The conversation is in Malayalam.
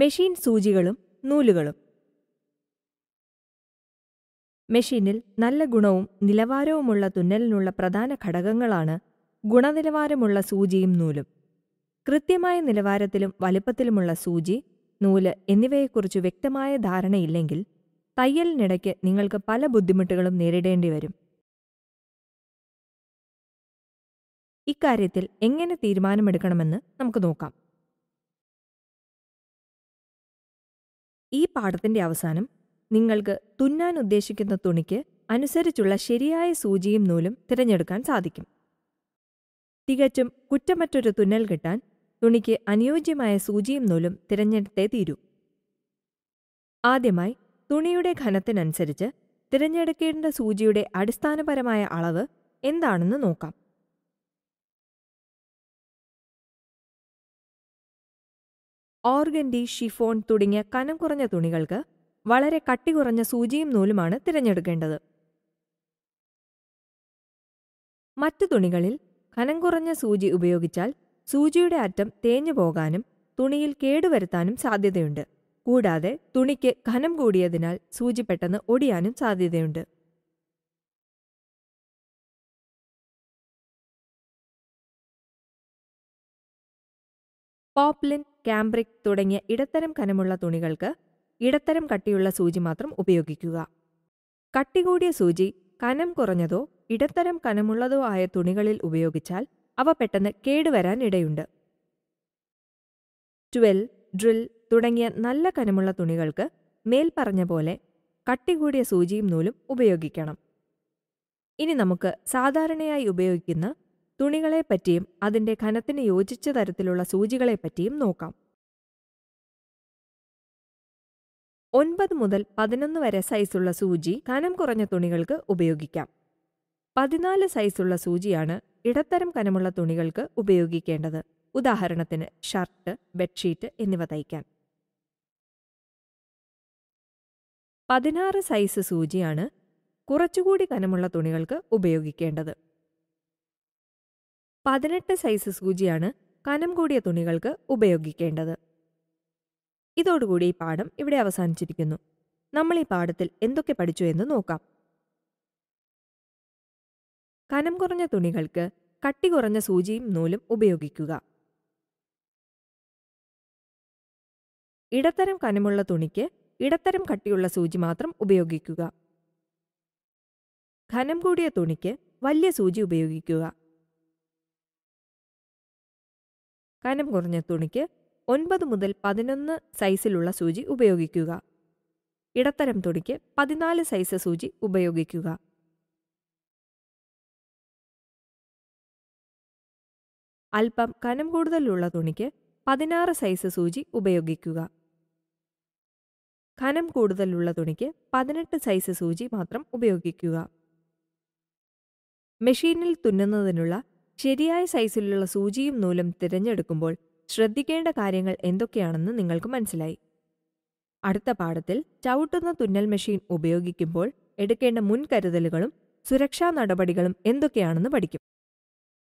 മെഷീൻ സൂചികളും നൂലുകളും മെഷീനിൽ നല്ല ഗുണവും നിലവാരവുമുള്ള തുന്നലിനുള്ള പ്രധാന ഘടകങ്ങളാണ് ഗുണനിലവാരമുള്ള സൂചിയും നൂലും കൃത്യമായ നിലവാരത്തിലും വലിപ്പത്തിലുമുള്ള സൂചി നൂല് എന്നിവയെക്കുറിച്ച് വ്യക്തമായ ധാരണയില്ലെങ്കിൽ തയ്യലിനിടയ്ക്ക് നിങ്ങൾക്ക് പല ബുദ്ധിമുട്ടുകളും നേരിടേണ്ടി വരും ഇക്കാര്യത്തിൽ എങ്ങനെ തീരുമാനമെടുക്കണമെന്ന് നമുക്ക് നോക്കാം ഈ പാഠത്തിന്റെ അവസാനം നിങ്ങൾക്ക് തുന്നാൻ ഉദ്ദേശിക്കുന്ന തുണിക്ക് അനുസരിച്ചുള്ള ശരിയായ സൂചിയും നൂലും തിരഞ്ഞെടുക്കാൻ സാധിക്കും തികച്ചും കുറ്റമറ്റൊരു തുന്നൽ കിട്ടാൻ തുണിക്ക് അനുയോജ്യമായ സൂചിയും നൂലും തിരഞ്ഞെടുത്തേ തീരൂ ആദ്യമായി തുണിയുടെ ഘനത്തിനനുസരിച്ച് തിരഞ്ഞെടുക്കേണ്ട സൂചിയുടെ അടിസ്ഥാനപരമായ അളവ് എന്താണെന്ന് നോക്കാം ഓർഗൻഡി ഷിഫോൺ തുടങ്ങിയ കനം കുറഞ്ഞ തുണികൾക്ക് വളരെ കട്ടി കുറഞ്ഞ സൂചിയും നൂലുമാണ് തിരഞ്ഞെടുക്കേണ്ടത് മറ്റു തുണികളിൽ കനം കുറഞ്ഞ സൂചി ഉപയോഗിച്ചാൽ സൂചിയുടെ അറ്റം തേഞ്ഞു പോകാനും തുണിയിൽ കേടുവരുത്താനും സാധ്യതയുണ്ട് കൂടാതെ തുണിക്ക് ഘനം കൂടിയതിനാൽ സൂചി പെട്ടെന്ന് ഒടിയാനും സാധ്യതയുണ്ട് പോപ്ലിൻ കാംബ്രിക് തുടങ്ങിയ ഇടത്തരം കനമുള്ള തുണികൾക്ക് ഇടത്തരം കട്ടിയുള്ള സൂചി മാത്രം ഉപയോഗിക്കുക കട്ടി കൂടിയ സൂചി കനം കുറഞ്ഞതോ ഇടത്തരം കനമുള്ളതോ ആയ തുണികളിൽ ഉപയോഗിച്ചാൽ അവ പെട്ടെന്ന് കേടുവരാൻ ഇടയുണ്ട് ട്വൽ ഡ്രിൽ തുടങ്ങിയ നല്ല കനമുള്ള തുണികൾക്ക് മേൽപ്പറഞ്ഞ പോലെ കട്ടി കൂടിയ സൂചിയും നൂലും ഉപയോഗിക്കണം ഇനി നമുക്ക് സാധാരണയായി ഉപയോഗിക്കുന്ന തുണികളെപ്പറ്റിയും അതിന്റെ ഘനത്തിന് യോജിച്ച തരത്തിലുള്ള സൂചികളെപ്പറ്റിയും നോക്കാം ഒൻപത് മുതൽ പതിനൊന്ന് വരെ സൈസുള്ള സൂചി കനം കുറഞ്ഞ തുണികൾക്ക് ഉപയോഗിക്കാം പതിനാല് സൈസുള്ള സൂചിയാണ് ഇടത്തരം കനമുള്ള തുണികൾക്ക് ഉപയോഗിക്കേണ്ടത് ഉദാഹരണത്തിന് ഷർട്ട് ബെഡ്ഷീറ്റ് എന്നിവ തയ്ക്കാൻ പതിനാറ് സൈസ് സൂചിയാണ് കുറച്ചുകൂടി കനമുള്ള തുണികൾക്ക് ഉപയോഗിക്കേണ്ടത് പതിനെട്ട് സൈസ് സൂചിയാണ് കനം കൂടിയ തുണികൾക്ക് ഉപയോഗിക്കേണ്ടത് ഇതോടുകൂടി ഈ പാഠം ഇവിടെ അവസാനിച്ചിരിക്കുന്നു നമ്മൾ ഈ പാഠത്തിൽ എന്തൊക്കെ പഠിച്ചു എന്ന് നോക്കാം കനം കുറഞ്ഞ തുണികൾക്ക് കട്ടി കുറഞ്ഞ സൂചിയും നൂലും ഉപയോഗിക്കുക ഇടത്തരം കനമുള്ള തുണിക്ക് ഇടത്തരം കട്ടിയുള്ള സൂചി മാത്രം ഉപയോഗിക്കുക ഖനം കൂടിയ തുണിക്ക് വലിയ സൂചി ഉപയോഗിക്കുക കനം കുറഞ്ഞ തുണിക്ക് ഒൻപത് മുതൽ പതിനൊന്ന് സൈസിലുള്ള സൂചി ഉപയോഗിക്കുക ഇടത്തരം തുണിക്ക് പതിനാല് സൈസ് സൂചി ഉപയോഗിക്കുക അല്പം കനം കൂടുതലുള്ള തുണിക്ക് പതിനാറ് സൈസ് സൂചി ഉപയോഗിക്കുക കനം കൂടുതലുള്ള തുണിക്ക് പതിനെട്ട് സൈസ് സൂചി മാത്രം ഉപയോഗിക്കുക മെഷീനിൽ തുന്നുന്നതിനുള്ള ശരിയായ സൈസിലുള്ള സൂചിയും നൂലും തിരഞ്ഞെടുക്കുമ്പോൾ ശ്രദ്ധിക്കേണ്ട കാര്യങ്ങൾ എന്തൊക്കെയാണെന്ന് നിങ്ങൾക്ക് മനസ്സിലായി അടുത്ത പാഠത്തിൽ ചവിട്ടുന്ന തുന്നൽ മെഷീൻ ഉപയോഗിക്കുമ്പോൾ എടുക്കേണ്ട മുൻകരുതലുകളും സുരക്ഷാ നടപടികളും എന്തൊക്കെയാണെന്ന് പഠിക്കും